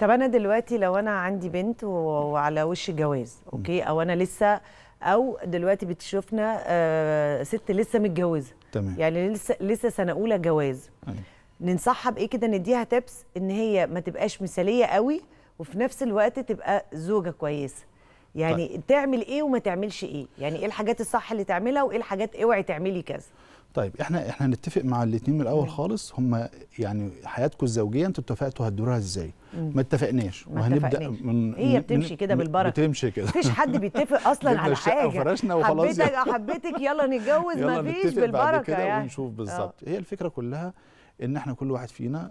طب انا دلوقتي لو انا عندي بنت وعلى وش جواز اوكي او انا لسه او دلوقتي بتشوفنا آه، ست لسه متجوزه تمام يعني لسه لسه سنه اولى جواز أيوه. ننصحها بايه كده نديها تبس ان هي ما تبقاش مثاليه قوي وفي نفس الوقت تبقى زوجه كويسه طيب. يعني طيب. تعمل ايه وما تعملش ايه يعني ايه الحاجات الصح اللي تعملها وايه الحاجات اوعي تعملي كذا طيب احنا احنا هنتفق مع الاثنين من الاول خالص هم يعني حياتكم الزوجيه انتوا اتفقتوا هتدورها ازاي ما اتفقناش وهنبدا من هي بتمشي كده بالبركه بتمشي كده مفيش حد بيتفق اصلا على حاجه فرشنا وخلاص حبيتك حبيتك يلا نتجوز مفيش بالبركه يعني ونشوف بالظبط اه. هي الفكره كلها ان احنا كل واحد فينا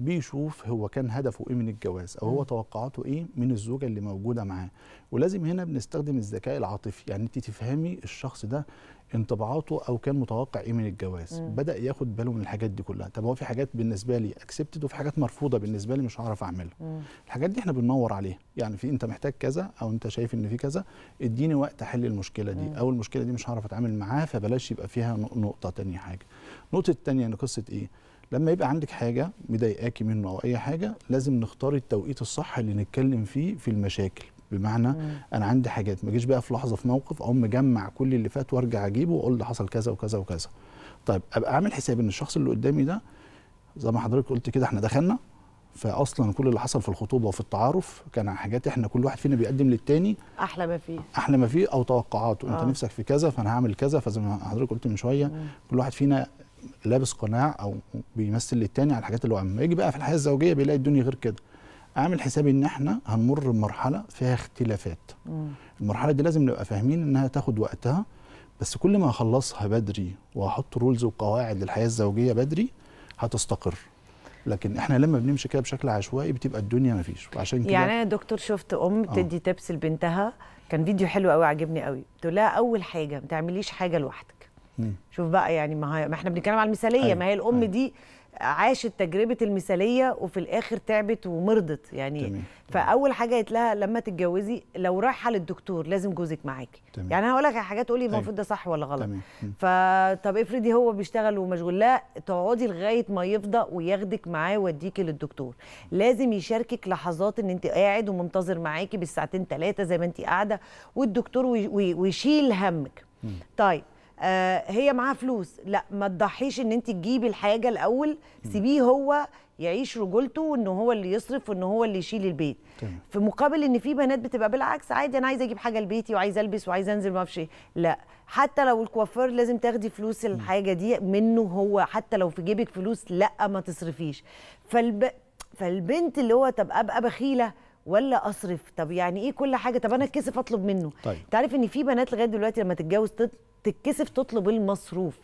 بيشوف هو كان هدفه ايه من الجواز او هو توقعاته ايه من الزوجه اللي موجوده معاه ولازم هنا بنستخدم الذكاء العاطفي يعني انت تفهمي الشخص ده انطباعاته او كان متوقع ايه من الجواز مم. بدا ياخد باله من الحاجات دي كلها طب هو في حاجات بالنسبه لي اكسبتد وفي حاجات مرفوضه بالنسبه لي مش هعرف اعملها مم. الحاجات دي احنا بننور عليها يعني في انت محتاج كذا او انت شايف ان في كذا اديني وقت احل المشكله دي مم. او المشكله دي مش هعرف اتعامل معاها فبلاش يبقى فيها نقطه تانية حاجه النقطه الثانيه ان يعني قصه ايه لما يبقى عندك حاجه مضايقاكي منه او اي حاجه لازم نختار التوقيت الصح اللي نتكلم فيه في المشاكل بمعنى مم. انا عندي حاجات ما جيش بقى في لحظه في موقف اقوم مجمع كل اللي فات وارجع اجيبه واقول ده حصل كذا وكذا وكذا طيب ابقى عامل حساب ان الشخص اللي قدامي ده زي ما حضرتك قلت كده احنا دخلنا فاصلا كل اللي حصل في الخطوبه وفي التعارف كان حاجات احنا كل واحد فينا بيقدم للتاني احلى ما فيه احلى ما فيه او توقعاته آه. انت نفسك في كذا فانا هعمل كذا فزي ما حضرتك قلت من شويه مم. كل واحد فينا لابس قناع او بيمثل للتاني على الحاجات اللي هو عاملها يجي بقى في الحياه الزوجيه بيلاقي الدنيا غير كده اعمل حسابي ان احنا هنمر بمرحله فيها اختلافات مم. المرحله دي لازم نبقى فاهمين انها تاخد وقتها بس كل ما اخلصها بدري واحط رولز وقواعد للحياه الزوجيه بدري هتستقر لكن احنا لما بنمشي كده بشكل عشوائي بتبقى الدنيا مفيش وعشان كده يعني انا دكتور شفت ام آه. بتدي آه. تبس لبنتها كان فيديو حلو قوي عجبني قوي بتقول لها اول حاجه ما تعمليش حاجه لوحدك مم. شوف بقى يعني ما, ما احنا بنتكلم على المثاليه أيوة، ما هي الام أيوة. دي عاشت تجربه المثاليه وفي الاخر تعبت ومرضت يعني تمام. فاول حاجه قالت لها لما تتجوزي لو رايحه للدكتور لازم جوزك معاكي تمام. يعني انا هقول لك حاجه تقولي المفروض أيوة. ده صح ولا غلط تمام. فطب افرضي هو بيشتغل ومشغول لا تقعدي لغايه ما يفضى وياخدك معاه ويوديكي للدكتور لازم يشاركك لحظات ان انت قاعد ومنتظر معاكي بالساعتين ثلاثه زي ما انت قاعده والدكتور ويشيل همك مم. طيب آه، هي معاها فلوس لا ما تضحيش ان انت تجيبي الحاجه الاول سيبيه هو يعيش رجولته وان هو اللي يصرف وان هو اللي يشيل البيت طيب. في مقابل ان في بنات بتبقى بالعكس عادي انا عايزه اجيب حاجه لبيتي وعايزه البس وعايزه انزل ما اعرفش إيه. لا حتى لو الكوافير لازم تاخدي فلوس الحاجه دي منه هو حتى لو في جيبك فلوس لا ما تصرفيش فالب... فالبنت اللي هو طب ابقى بخيله ولا اصرف طب يعني ايه كل حاجه طب انا اتكسف اطلب منه طيب. تعرف ان في بنات لغايه دلوقتي لما تتجوز تتكسف تطلب المصروف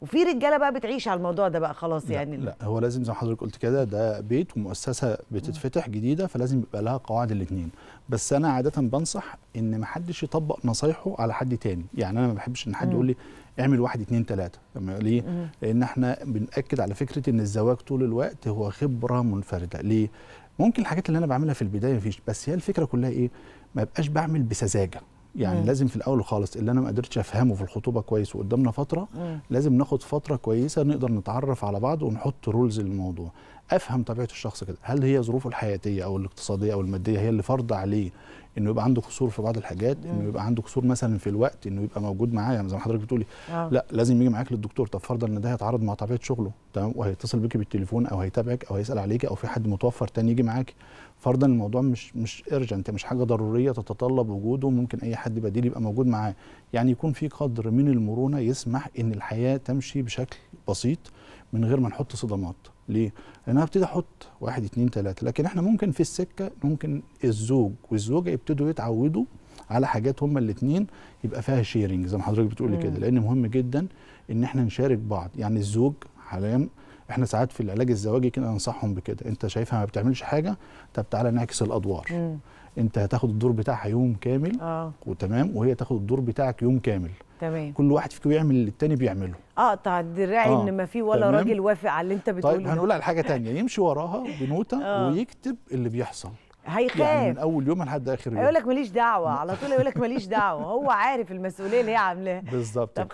وفي رجاله بقى بتعيش على الموضوع ده بقى خلاص لا يعني لا هو لازم زي ما حضرتك قلت كده ده بيت ومؤسسه بتتفتح جديده فلازم يبقى لها قواعد الاثنين بس انا عاده بنصح ان ما حدش يطبق نصايحه على حد تاني يعني انا ما بحبش ان حد يقول لي اعمل واحد اتنين تلاته ليه؟ لان احنا بناكد على فكره ان الزواج طول الوقت هو خبره منفرده ليه؟ ممكن الحاجات اللي انا بعملها في البدايه مفيش بس هي الفكره كلها ايه؟ ما بقاش بعمل بسذاجه يعني مم. لازم في الاول خالص اللي انا ما قدرتش افهمه في الخطوبه كويس وقدامنا فتره مم. لازم ناخد فتره كويسه نقدر نتعرف على بعض ونحط رولز للموضوع افهم طبيعه الشخص كده هل هي ظروفه الحياتيه او الاقتصاديه او الماديه هي اللي فرض عليه انه يبقى عنده قصور في بعض الحاجات انه يبقى عنده قصور مثلا في الوقت انه يبقى موجود معايا زي ما حضرتك بتقولي آه. لا لازم يجي معاك للدكتور طب فرضا ان ده هيتعارض مع طبيعه شغله تمام وهيتصل بيكي بالتليفون او هيتابعك او هيسال عليكي او في حد متوفر تاني يجي معاكي فرضا الموضوع مش مش ارجنت يعني مش حاجه ضروريه تتطلب وجوده ممكن اي حد بديل يبقى موجود معاه يعني يكون في قدر من المرونه يسمح ان الحياه تمشي بشكل بسيط من غير ما نحط صدمات ليه؟ لان انا ابتدي احط واحد اتنين تلاته لكن احنا ممكن في السكه ممكن الزوج والزوجه يبتدوا يتعودوا على حاجات هما الاثنين يبقى فيها شيرنج زي ما حضرتك بتقولي كده لان مهم جدا ان احنا نشارك بعض يعني الزوج حاليا احنا ساعات في العلاج الزواجي كده انصحهم بكده انت شايفها ما بتعملش حاجه طب تعالى نعكس الادوار مم. انت هتاخد الدور بتاعها يوم كامل آه. وتمام وهي تاخد الدور بتاعك يوم كامل تمام كل واحد فيكم يعمل اللي التاني بيعمله اقطع آه، الدراعي آه. ان ما في ولا تمام. راجل وافق على اللي انت طيب، بتقوله طيب هنقول على حاجه تانية يمشي وراها بنوته آه. ويكتب اللي بيحصل هيخاف يعني من اول يوم لحد اخر يوم يقول لك ماليش دعوه على طول يقول لك ماليش دعوه هو عارف المسؤوليه اللي هي عاملاها بالظبط